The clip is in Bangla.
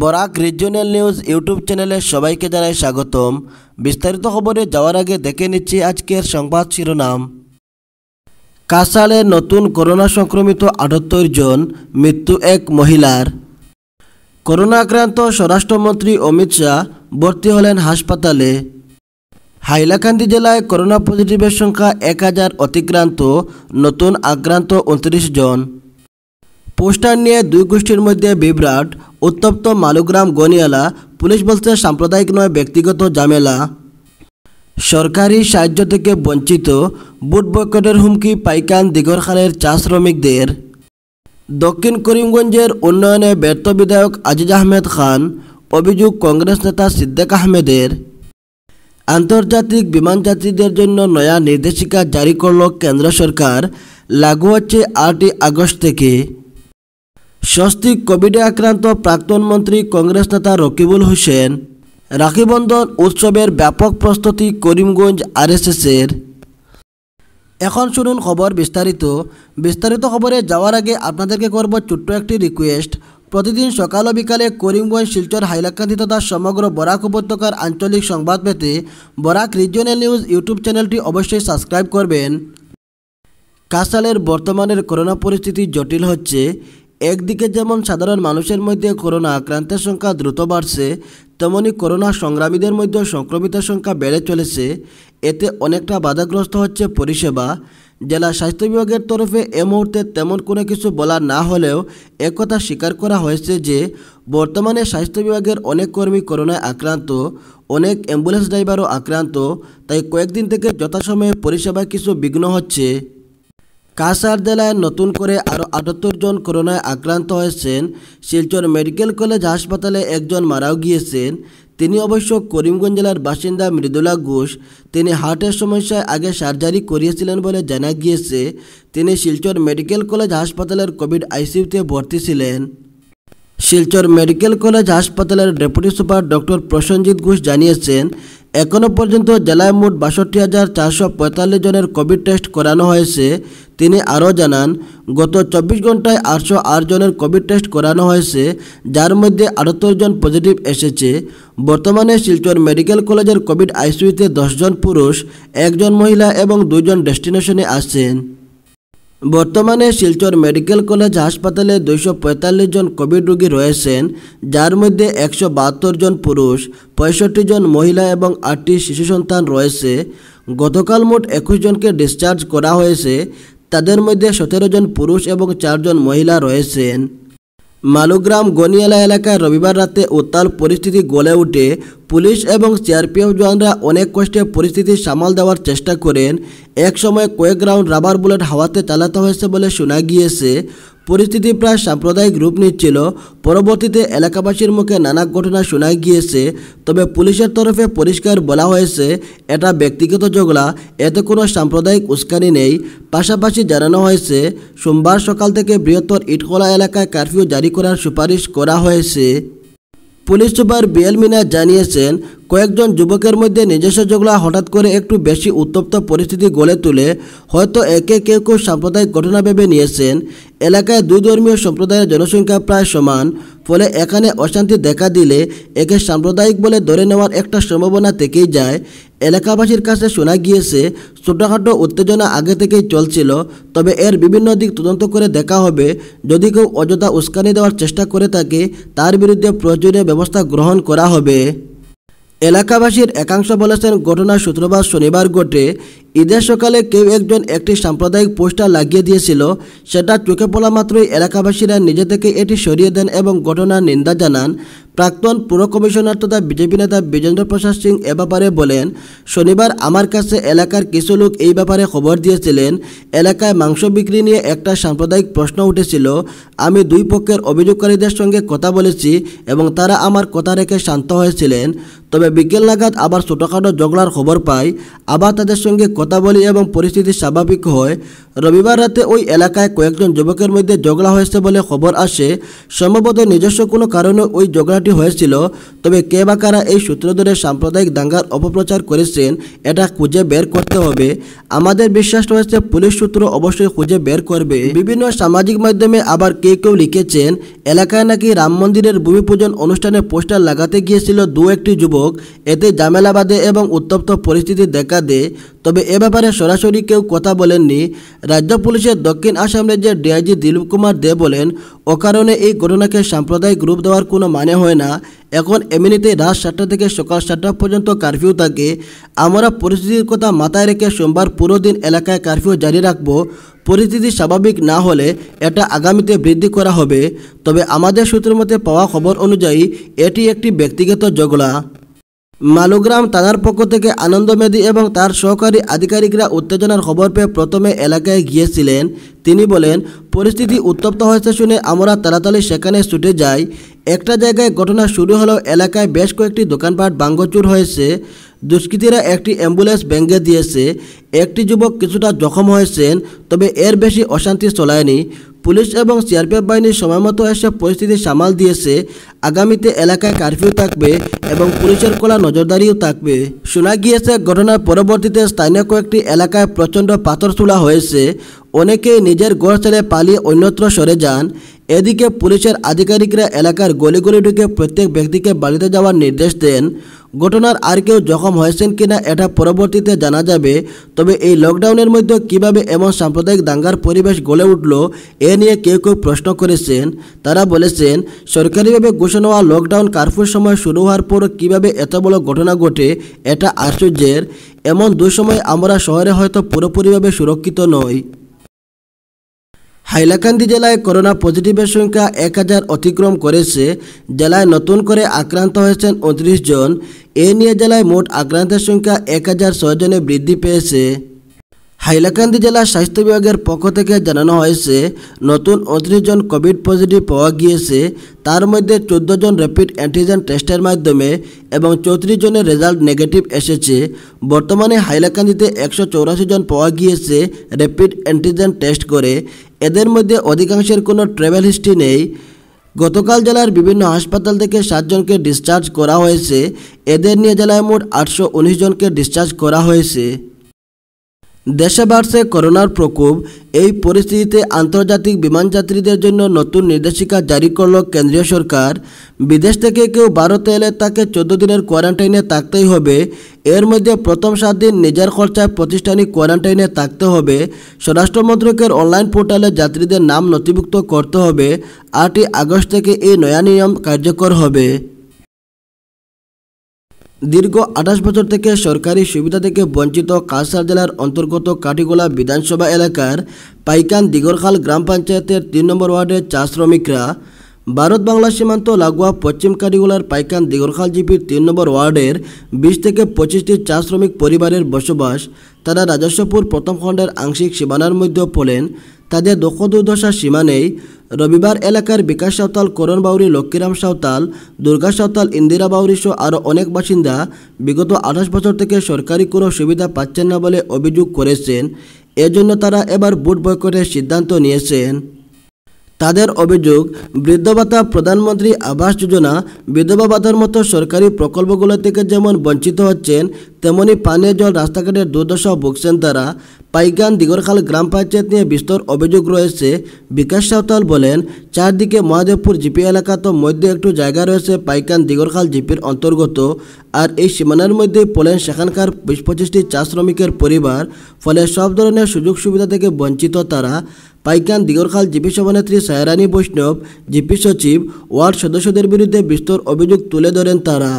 বরাক রিজিওনাল নিউজ ইউটিউব চ্যানেলে সবাইকে জানাই স্বাগতম বিস্তারিত খবরে যাওয়ার আগে দেখে নিচ্ছি আজকের সংবাদ শিরোনাম কাসালে নতুন করোনা সংক্রমিত আটাত্তর জন মৃত্যু এক মহিলার করোনা আক্রান্ত স্বরাষ্ট্রমন্ত্রী অমিত শাহ ভর্তি হলেন হাসপাতালে হাইলাকান্দি জেলায় করোনা পজিটিভের সংখ্যা এক হাজার অতিক্রান্ত নতুন আক্রান্ত উনত্রিশ জন পোস্টার নিয়ে দুই গোষ্ঠীর মধ্যে বিভ্রাট উত্তপ্ত মালুগ্রাম গনিয়ালা পুলিশ বলছে সাম্প্রদায়িক নয় ব্যক্তিগত জামেলা সরকারি সাহায্য থেকে বঞ্চিত বুট বয়কটের হুমকি পাইকান দিগরখালের চা শ্রমিকদের দক্ষিণ করিমগঞ্জের উন্নয়নে ব্যর্থ বিধায়ক আজিজ আহমেদ খান অভিযোগ কংগ্রেস নেতা সিদ্দেক আহমেদের আন্তর্জাতিক বিমান যাত্রীদের জন্য নয়া নির্দেশিকা জারি করল কেন্দ্র সরকার লাগু হচ্ছে আটই আগস্ট থেকে স্বস্তিক কোভিডে আক্রান্ত প্রাক্তন মন্ত্রী কংগ্রেস নেতা রকিবুল হোসেন রাখিবন্ধন উৎসবের ব্যাপক প্রস্তুতি করিমগঞ্জ আরএসএসের এখন শুনুন খবর বিস্তারিত বিস্তারিত খবরে যাওয়ার আগে আপনাদেরকে করব ছোট্ট একটি রিকোয়েস্ট প্রতিদিন সকাল ও বিকালে করিমগঞ্জ শিলচর হাইলাকান্দি তথা সমগ্র বরাক উপত্যকার আঞ্চলিক সংবাদ পেতে বরাক রিজিওনাল নিউজ ইউটিউব চ্যানেলটি অবশ্যই সাবস্ক্রাইব করবেন কাসালের বর্তমানের করোনা পরিস্থিতি জটিল হচ্ছে একদিকে যেমন সাধারণ মানুষের মধ্যে করোনা আক্রান্তের সংখ্যা দ্রুত বাড়ছে তেমনি করোনা সংগ্রামীদের মধ্যে সংক্রমিতের সংখ্যা বেড়ে চলেছে এতে অনেকটা বাধাগ্রস্ত হচ্ছে পরিষেবা জেলা স্বাস্থ্য বিভাগের তরফে এ মুহূর্তে তেমন কোনো কিছু বলা না হলেও একথা স্বীকার করা হয়েছে যে বর্তমানে স্বাস্থ্য বিভাগের অনেক কর্মী করোনায় আক্রান্ত অনেক অ্যাম্বুলেন্স ড্রাইভারও আক্রান্ত তাই কয়েকদিন থেকে যথাসময়ে পরিষেবায় কিছু বিঘ্ন হচ্ছে কাসার জেলায় নতুন করে আরও আটাত্তর জন করোনায় আক্রান্ত হয়েছেন শিলচর মেডিকেল কলেজ হাসপাতালে একজন মারাও গিয়েছেন তিনি অবশ্য করিমগঞ্জ জেলার বাসিন্দা মৃদুলা ঘোষ তিনি হার্টের সমস্যায় আগে সার্জারি করিয়েছিলেন বলে জানা গিয়েছে তিনি শিলচর মেডিকেল কলেজ হাসপাতালের কোভিড আইসিউতে ভর্তি ছিলেন শিলচর মেডিকেল কলেজ হাসপাতালের deputy super doctor Prosenjit Ghosh জানিয়েছেন এখনও পর্যন্ত জেলায় মোট বাষট্টি হাজার চারশো পঁয়তাল্লিশ জনের কোভিড টেস্ট করানো হয়েছে তিনি আরও জানান গত চব্বিশ ঘন্টায় আটশো আট জনের কোভিড টেস্ট করানো হয়েছে যার মধ্যে আটাত্তর জন পজিটিভ এসেছে বর্তমানে শিলচর মেডিকেল কলেজের কোভিড আইসিউতে দশজন পুরুষ একজন মহিলা এবং দুজন ডেস্টিনেশনে আছেন বর্তমানে শিলচর মেডিকেল কলেজ হাসপাতালে দুইশো জন কোভিড রোগী রয়েছেন যার মধ্যে একশো জন পুরুষ পঁয়ষট্টি জন মহিলা এবং আটটি শিশু সন্তান রয়েছে গতকাল মোট একুশ জনকে ডিসচার্জ করা হয়েছে তাদের মধ্যে সতেরো জন পুরুষ এবং চারজন মহিলা রয়েছেন মালুগ্রাম গনিয়ালা এলাকায় রবিবার রাতে উত্তাল পরিস্থিতি গলে উঠে পুলিশ এবং সিআরপিএফ জওয়ানরা অনেক কষ্টে পরিস্থিতি সামাল দেওয়ার চেষ্টা করেন এক সময় কয়েক রাউন্ড রাবার বুলেট হাওয়াতে চালাতে হয়েছে বলে শোনা গিয়েছে পরিস্থিতি প্রায় সাম্প্রদায়িক রূপ নিচ্ছিল পরবর্তীতে এলাকাবাসীর মুখে নানা ঘটনা শোনা গিয়েছে তবে পুলিশের তরফে পরিষ্কার বলা হয়েছে এটা ব্যক্তিগত ঝগড়া এতে কোনো সাম্প্রদায়িক উস্কানি নেই পাশাপাশি জানানো হয়েছে সোমবার সকাল থেকে বৃহত্তর ইটকলা এলাকায় কারফিউ জারি করার সুপারিশ করা হয়েছে पुलिस सुपर बेल मीना जानिए কয়েকজন যুবকের মধ্যে নিজস্ব ঝগড়া হঠাৎ করে একটু বেশি উত্তপ্ত পরিস্থিতি গড়ে তুলে হয়তো একে কেউ কেউ সাম্প্রদায়িক ঘটনা ভেবে নিয়েছেন এলাকায় দুই ধর্মীয় সম্প্রদায়ের জনসংখ্যা প্রায় সমান ফলে এখানে অশান্তি দেখা দিলে একে সাম্প্রদায়িক বলে ধরে নেওয়ার একটা সম্ভাবনা থেকেই যায় এলাকাবাসীর কাছে শোনা গিয়েছে ছোটোখাটো উত্তেজনা আগে থেকেই চলছিল তবে এর বিভিন্ন দিক তদন্ত করে দেখা হবে যদি কেউ অযথা উস্কানি দেওয়ার চেষ্টা করে থাকে তার বিরুদ্ধে প্রয়োজনীয় ব্যবস্থা গ্রহণ করা হবে এলাকাবাসীর একাংশ বলেছেন ঘটনার সূত্রপাত শনিবার ঘটে ঈদের সকালে কেউ একজন একটি সাম্প্রদায়িক পোস্টার লাগিয়ে দিয়েছিল সেটা চোখে পড়া মাত্রই এলাকাবাসীরা নিজে থেকে এটি সরিয়ে দেন এবং ঘটনার নিন্দা জানান প্রাক্তন পুর কমিশনার তথা বিজেপি নেতা বিজেন্দ্র প্রসাদ সিং এ ব্যাপারে বলেন শনিবার আমার কাছে এলাকার কিছু লোক এই ব্যাপারে খবর দিয়েছিলেন এলাকায় মাংস বিক্রি নিয়ে একটা সাম্প্রদায়িক প্রশ্ন উঠেছিল আমি দুই পক্ষের অভিযোগকারীদের সঙ্গে কথা বলেছি এবং তারা আমার কথা রেখে শান্ত হয়েছিলেন তবে বিকেল নাগাদ আবার ছোটোখাটো জগলার খবর পাই আবার তাদের সঙ্গে কথা বলি এবং পরিস্থিতি স্বাভাবিক হয় রবিবার রাতে ওই এলাকায় কয়েকজন যুবকের মধ্যে জগলা হয়েছে বলে খবর আসে সম্ভবত নিজস্ব কোনো কারণে ওই জগলা ঘটনাটি হয়েছিল তবে কে বা কারা এই সূত্র ধরে সাম্প্রদায়িক দাঙ্গার অপপ্রচার করেছেন এটা খুঁজে বের করতে হবে আমাদের বিশ্বাস রয়েছে পুলিশ সূত্র অবশ্যই খুঁজে বের করবে বিভিন্ন সামাজিক মাধ্যমে আবার কে কেউ লিখেছেন এলাকায় নাকি রাম মন্দিরের ভূমি পূজন অনুষ্ঠানে পোস্টার লাগাতে গিয়েছিল দু একটি যুবক এতে জামেলাবাদে এবং উত্তপ্ত পরিস্থিতি দেখা দেয় তবে এ ব্যাপারে সরাসরি কেউ কথা বলেননি রাজ্য পুলিশের দক্ষিণ আসাম রাজ্যের ডিআইজি দিলীপ কুমার দে বলেন অকারণে এই ঘটনাকে সাম্প্রদায়িক রূপ দেওয়ার কোনো মানে হয় না এখন এমনিতে রাত সাতটা থেকে সকাল সাতটা পর্যন্ত কারফিউ থাকে আমরা পরিস্থিতির কথা মাথায় রেখে সোমবার পুরো দিন এলাকায় কারফিউ জারি রাখব পরিস্থিতি স্বাভাবিক না হলে এটা আগামীতে বৃদ্ধি করা হবে তবে আমাদের সূত্র মতে পাওয়া খবর অনুযায়ী এটি একটি ব্যক্তিগত জগলা মালুগ্রাম থানার পক্ষ থেকে আনন্দ মেদি এবং তার সহকারী আধিকারিকরা উত্তেজনার খবর পেয়ে প্রথমে এলাকায় গিয়েছিলেন তিনি বলেন পরিস্থিতি উত্তপ্ত হয়েছে শুনে আমরা তাড়াতাড়ি সেখানে ছুটে যাই একটা জায়গায় ঘটনা শুরু হলেও এলাকায় বেশ কয়েকটি দোকানপাট ভাঙ্গচুর হয়েছে দুষ্কৃতীরা একটি অ্যাম্বুলেন্স ভেঙে দিয়েছে একটি যুবক কিছুটা জখম হয়েছেন তবে এর বেশি অশান্তি চলায়নি পুলিশ এবং সিআরপিএফ বাহিনী সময়মতো এসে পরিস্থিতি সামাল দিয়েছে আগামীতে এলাকায় কারফিউ থাকবে এবং পুলিশের কোলা নজরদারিও থাকবে শোনা গিয়েছে ঘটনার পরবর্তীতে স্থানীয় কয়েকটি এলাকায় প্রচণ্ড পাথর তোলা হয়েছে অনেকেই নিজের ঘর ছেড়ে পালিয়ে অন্যত্র সরে যান এদিকে পুলিশের আধিকারিকরা এলাকার গলি গলি ঢুকে প্রত্যেক ব্যক্তিকে বাড়িতে যাওয়ার নির্দেশ দেন ঘটনার আর কেউ জখম হয়েছেন কিনা এটা পরবর্তীতে জানা যাবে তবে এই লকডাউনের মধ্যে কিভাবে এমন সাম্প্রদায়িক দাঙ্গার পরিবেশ গলে উঠল এ নিয়ে কেউ কেউ প্রশ্ন করেছেন তারা বলেছেন সরকারিভাবে ঘোষণা হওয়া লকডাউন কারফুর সময় শুরু হওয়ার পর কিভাবে এত বড় ঘটনা ঘটে এটা আশ্চর্যের এমন দুসময় আমরা শহরে হয়তো পুরোপুরিভাবে সুরক্ষিত নই হাইলাকান্দি জেলায় করোনা পজিটিভের সংখ্যা এক হাজার অতিক্রম করেছে জেলায় নতুন করে আক্রান্ত হয়েছেন উনত্রিশ জন এ নিয়ে জেলায় মোট আক্রান্তের সংখ্যা এক হাজার ছয় জনে বৃদ্ধি পেয়েছে হাইলাকান্দি জেলা স্বাস্থ্য বিভাগের পক্ষ থেকে জানানো হয়েছে নতুন উনত্রিশ জন কোভিড পজিটিভ পাওয়া গিয়েছে তার মধ্যে চোদ্দ জন র্যাপিড অ্যান্টিজেন টেস্টের মাধ্যমে এবং চৌত্রিশ জনের রেজাল্ট নেগেটিভ এসেছে বর্তমানে হাইলাকান্দিতে একশো চৌরাশি জন পাওয়া গিয়েছে র্যাপিড অ্যান্টিজেন টেস্ট করে এদের মধ্যে অধিকাংশের কোনো ট্রেভেল হিস্ট্রি নেই গতকাল জেলার বিভিন্ন হাসপাতাল থেকে সাতজনকে ডিসচার্জ করা হয়েছে এদের নিয়ে জেলায় মোট আটশো জনকে ডিসচার্জ করা হয়েছে দেশে বাড়ছে করোনার প্রকোপ এই পরিস্থিতিতে আন্তর্জাতিক বিমান যাত্রীদের জন্য নতুন নির্দেশিকা জারি করল কেন্দ্রীয় সরকার বিদেশ থেকে কেউ ভারতে এলে তাকে চোদ্দ দিনের কোয়ারেন্টাইনে থাকতেই হবে এর মধ্যে প্রথম সাত দিন নিজের খরচায় প্রতিষ্ঠানিক কোয়ারেন্টাইনে থাকতে হবে স্বরাষ্ট্রমন্ত্রকের অনলাইন পোর্টালে যাত্রীদের নাম নথিভুক্ত করতে হবে আটই আগস্ট থেকে এই নয়া নিয়ম কার্যকর হবে দীর্ঘ আঠাশ বছর থেকে সরকারি সুবিধা থেকে বঞ্চিত কাছাড় জেলার অন্তর্গত কাটিগোলা বিধানসভা এলাকার পাইকান দিগরখাল গ্রাম পঞ্চায়েতের তিন নম্বর ওয়ার্ডের চা শ্রমিকরা ভারত বাংলা সীমান্ত লাগোয়া পশ্চিম কাটিগোলার পাইকান দিগরখাল জিপির তিন নম্বর ওয়ার্ডের বিশ থেকে পঁচিশটি চা শ্রমিক পরিবারের বসবাস তারা রাজস্বপুর প্রথম খণ্ডের আংশিক সীমানার মধ্যে পড়েন তাদের দুর্দশার সীমা নেই রবিবার এলাকার বিকাশ সাঁওতাল করণ বাউরি লক্ষ্মীরাম সাঁওতাল দুর্গা সাঁওতাল ইন্দিরা বাউরি সহ আরও অনেক বাসিন্দা বিগত আঠাশ বছর থেকে সরকারি কোনো সুবিধা পাচ্ছেন না বলে অভিযোগ করেছেন এজন্য তারা এবার বুট বয়কটের সিদ্ধান্ত নিয়েছেন তাদের অভিযোগ বৃদ্ধ ভাতা প্রধানমন্ত্রী আবাস যোজনা বিধবা ভাতার মতো সরকারি প্রকল্পগুলো থেকে যেমন বঞ্চিত হচ্ছেন তেমনি পানীয় জল রাস্তাঘাটের দুর্দশা ভুগছেন তারা পাইগান দিগরখাল গ্রাম পঞ্চায়েত নিয়ে বিস্তর অভিযোগ রয়েছে বিকাশ সাঁওতাল বলেন চারদিকে মহাদেবপুর জিপি এলাকা তো মধ্যে একটু জায়গা রয়েছে পাইকান দিগরখাল জিপির অন্তর্গত আর এই সীমানার মধ্যে পড়েন সেখানকার বিশ পঁচিশটি চা শ্রমিকের পরিবার ফলে সব ধরনের সুযোগ সুবিধা থেকে বঞ্চিত তারা পাইকান দিগরখাল জিপি সভানেত্রী সায়রানী বৈষ্ণব জিপি সচিব ওয়ার্ড সদস্যদের বিরুদ্ধে বিস্তর অভিযোগ তুলে ধরেন তারা